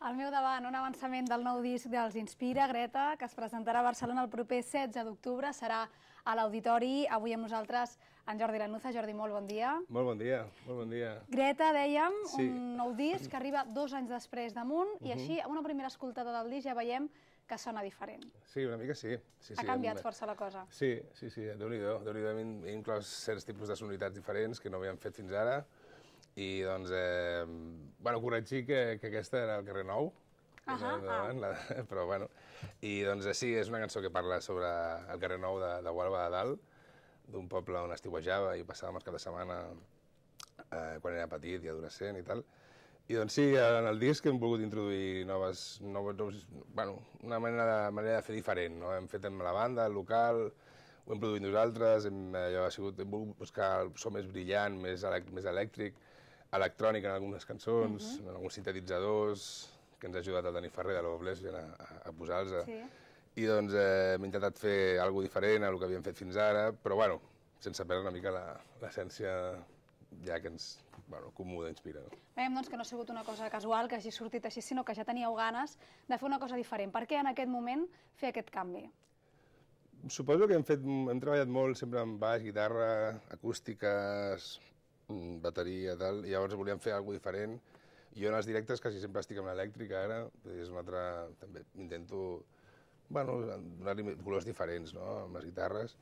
Al meu davant, un avançament del nou disc dels Inspira, Greta, que es presentarà a Barcelona el proper 16 d'octubre, serà a l'Auditori. Avui amb nosaltres en Jordi Lanuza. Jordi, molt bon dia. Molt bon dia, molt bon dia. Greta, dèiem, sí. un nou disc que arriba dos anys després damunt, uh -huh. i així, amb una primera escoltada del disc ja veiem que sona diferent. Sí, una mica sí. sí, sí ha canviat una... força la cosa. Sí, sí, sí, déu-n'hi-do. Déu, nhi -do. Hem inclòs certs tipus de sonoritats diferents que no havíem fet fins ara, i doncs, eh, bueno, corregir que, que aquesta era el carrer Nou, uh -huh, davant, uh. la, però bueno. I doncs sí, és una cançó que parla sobre el carrer Nou de, de Gualba de Dalt, d'un poble on estiuejava i passàvem els cap de setmana eh, quan era petit i adolescent i tal. I doncs sí, en el disc hem volgut introduir noves, noves, noves bueno, una manera de, manera de fer diferent, no? Hem fet amb la banda, el local, ho hem produït nosaltres, hem, allò, ha sigut, hem volgut buscar el so més brillant, més, elèctric, més elèctric, electrònic en algunes cançons, uh mhm. -huh. en alguns sintetitzadors, que ens ha ajudat el Dani Ferrer de Lobo Lesbian a, a, a posar-los. Sí. I doncs eh, hem intentat fer alguna diferent a el que havíem fet fins ara, però bueno, sense perdre una mica l'essència ja que ens bueno, comuda, inspira. No? Veiem doncs, que no ha sigut una cosa casual, que hagi sortit així, sinó que ja teníeu ganes de fer una cosa diferent. Per què en aquest moment fer aquest canvi? Suposo que hem, fet, hem treballat molt sempre amb baix, guitarra, acústiques, bateria, tal, i llavors volíem fer alguna diferent. Jo en els directes quasi sempre estic amb l'elèctrica, ara, és una altra... també intento bueno, donar-li colors diferents, no?, amb les guitarres.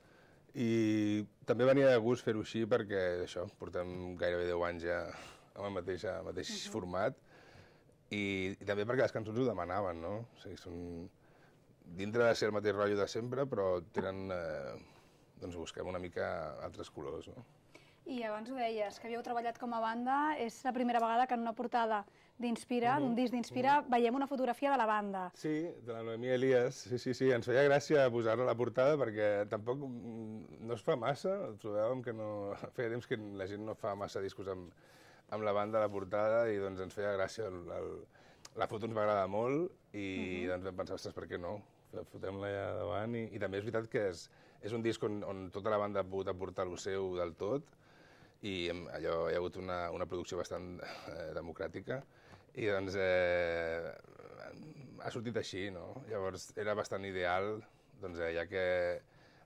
I també venia de gust fer-ho així perquè, això, portem gairebé 10 anys ja amb el mateix, el mateix uh -huh. format i, i també perquè les cançons ho demanaven, no? O sigui, són... dintre de ser el mateix rotllo de sempre, però tenen... Eh, doncs busquem una mica altres colors, no? I abans ho deies, que havíeu treballat com a banda, és la primera vegada que en una portada d'Inspira, mhm, d'un disc d'Inspira, mhm. veiem una fotografia de la banda. Sí, de la Noemí Elias, sí, sí, sí, ens feia gràcia posar-la a la portada perquè tampoc mm, no es fa massa, trobàvem que no... Feia temps que la gent no fa massa discos amb, amb la banda a la portada i doncs ens feia gràcia el, el... La foto ens va agradar molt i mhm. doncs vam pensar, ostres, per què no? fotem-la allà davant i, i també és veritat que és, és un disc on, on tota la banda ha pogut aportar el seu del tot i hem, allò, hi ha hagut una, una producció bastant eh, democràtica i doncs eh, ha sortit així, no? Llavors era bastant ideal, doncs, eh, ja que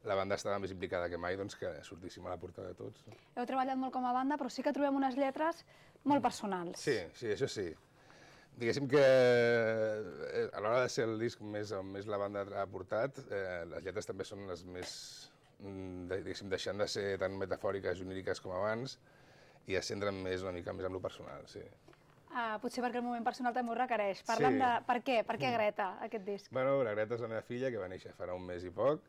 la banda estava més implicada que mai, doncs que sortíssim a la portada de tots. No? Heu treballat molt com a banda, però sí que trobem unes lletres molt personals. Sí, sí, això sí. Diguéssim que eh, a l'hora de ser el disc més, més la banda ha portat, eh, les lletres també són les més Mm, deixant de ser tan metafòriques i oníriques com abans i es centren més una mica més amb lo personal, sí. Ah, potser perquè el moment personal també ho requereix. Parla'm sí. de per què, per què mm. Greta, aquest disc? Bueno, la Greta és la meva filla, que va néixer farà un mes i poc,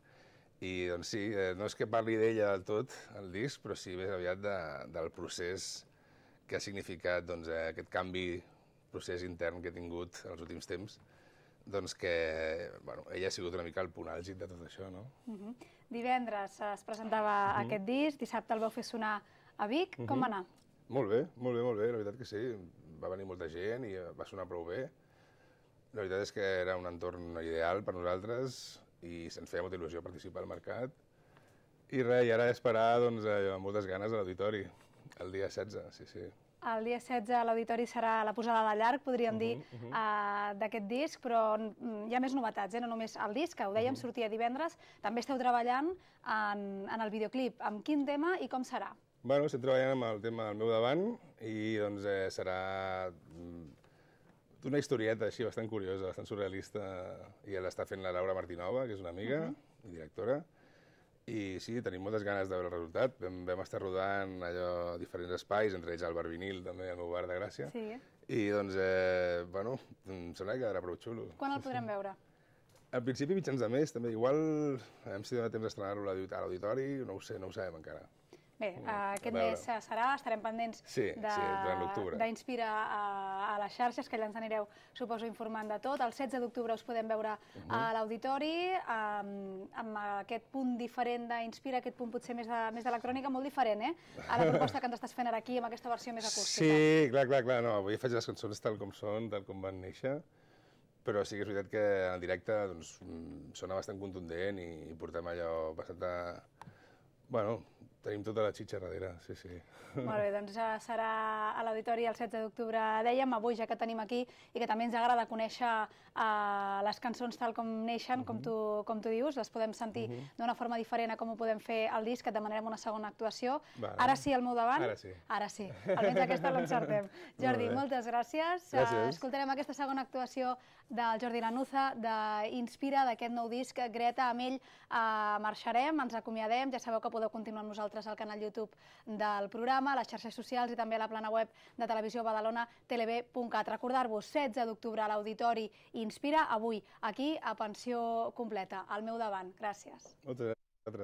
i doncs sí, eh, no és que parli d'ella del tot, el disc, però sí més aviat de, del procés que ha significat doncs, eh, aquest canvi, procés intern que he tingut els últims temps, doncs que bueno, ella ha sigut una mica el punt àlgid de tot això, no? Uh mhm. -huh. Divendres es presentava uh mhm. -huh. aquest disc, dissabte el vau fer sonar a Vic, uh -huh. com mhm. va anar? Molt bé, molt bé, molt bé, la veritat que sí, va venir molta gent i va sonar prou bé. La veritat és que era un entorn ideal per nosaltres i se'ns feia molta il·lusió participar al mercat. I res, i ara esperar doncs, eh, amb moltes ganes a l'auditori. El dia 16, sí, sí. El dia 16 l'auditori serà la posada de llarg, podríem uh -huh, dir, uh -huh. uh, d'aquest disc, però mm, hi ha més novetats, eh? no només el disc, que ho dèiem, uh mhm. -huh. sortia divendres. També esteu treballant en, en el videoclip. Amb quin tema i com serà? Bueno, estem treballant amb el tema del meu davant i doncs, eh, serà mm, una historieta així bastant curiosa, bastant surrealista, i l'està fent la Laura Martinova, que és una amiga uh mhm. -huh. i directora, i sí, tenim moltes ganes de veure el resultat. Vam, vam estar rodant allò a diferents espais, entre ells el Bar Vinil, també, al meu bar de Gràcia. Sí. I doncs, eh, bueno, em sembla que quedarà prou xulo. Quan el podrem veure? En principi mitjans de mes, també. Igual hem si dona temps d'estrenar-lo a l'auditori, no ho sé, no ho sabem encara. Bé, mm, aquest mes eh, serà, estarem pendents sí, d'inspirar sí, a, a les xarxes, que allà ens anireu, suposo, informant de tot. El 16 d'octubre us podem veure a l'auditori, amb, amb aquest punt diferent d'Inspira, aquest punt potser més d'electrònica, de, molt diferent, eh? A la proposta que ens estàs fent ara aquí, amb aquesta versió més acústica. Sí, clar, clar, clar, no, avui faig les cançons tal com són, tal com van néixer, però sí que és veritat que en directe doncs, mm, sona bastant contundent i portem allò bastant... A... Bueno, Tenim tota la xitxa darrere, sí, sí. Molt bé, doncs serà a l'auditori el 16 d'octubre, dèiem, avui ja que tenim aquí i que també ens agrada conèixer eh, les cançons tal com neixen, uh -huh. com, mhm. tu, com tu dius, les podem sentir uh mhm. -huh. d'una forma diferent a com ho podem fer al disc, et demanarem una segona actuació. Vale. Ara sí, al meu davant. Ara sí. Ara sí, almenys aquesta l'encertem. Jordi, moltes gràcies. Eh, gràcies. Escoltarem aquesta segona actuació del Jordi Lanuza, d'Inspira, d'aquest nou disc. Greta, amb ell eh, marxarem, ens acomiadem, ja sabeu que podeu continuar amb nosaltres nosaltres al canal YouTube del programa, a les xarxes socials i també a la plana web de Televisió Badalona, teleb.cat. Recordar-vos, 16 d'octubre a l'Auditori Inspira, avui aquí a Pensió Completa, al meu davant. Gràcies. Moltes gràcies.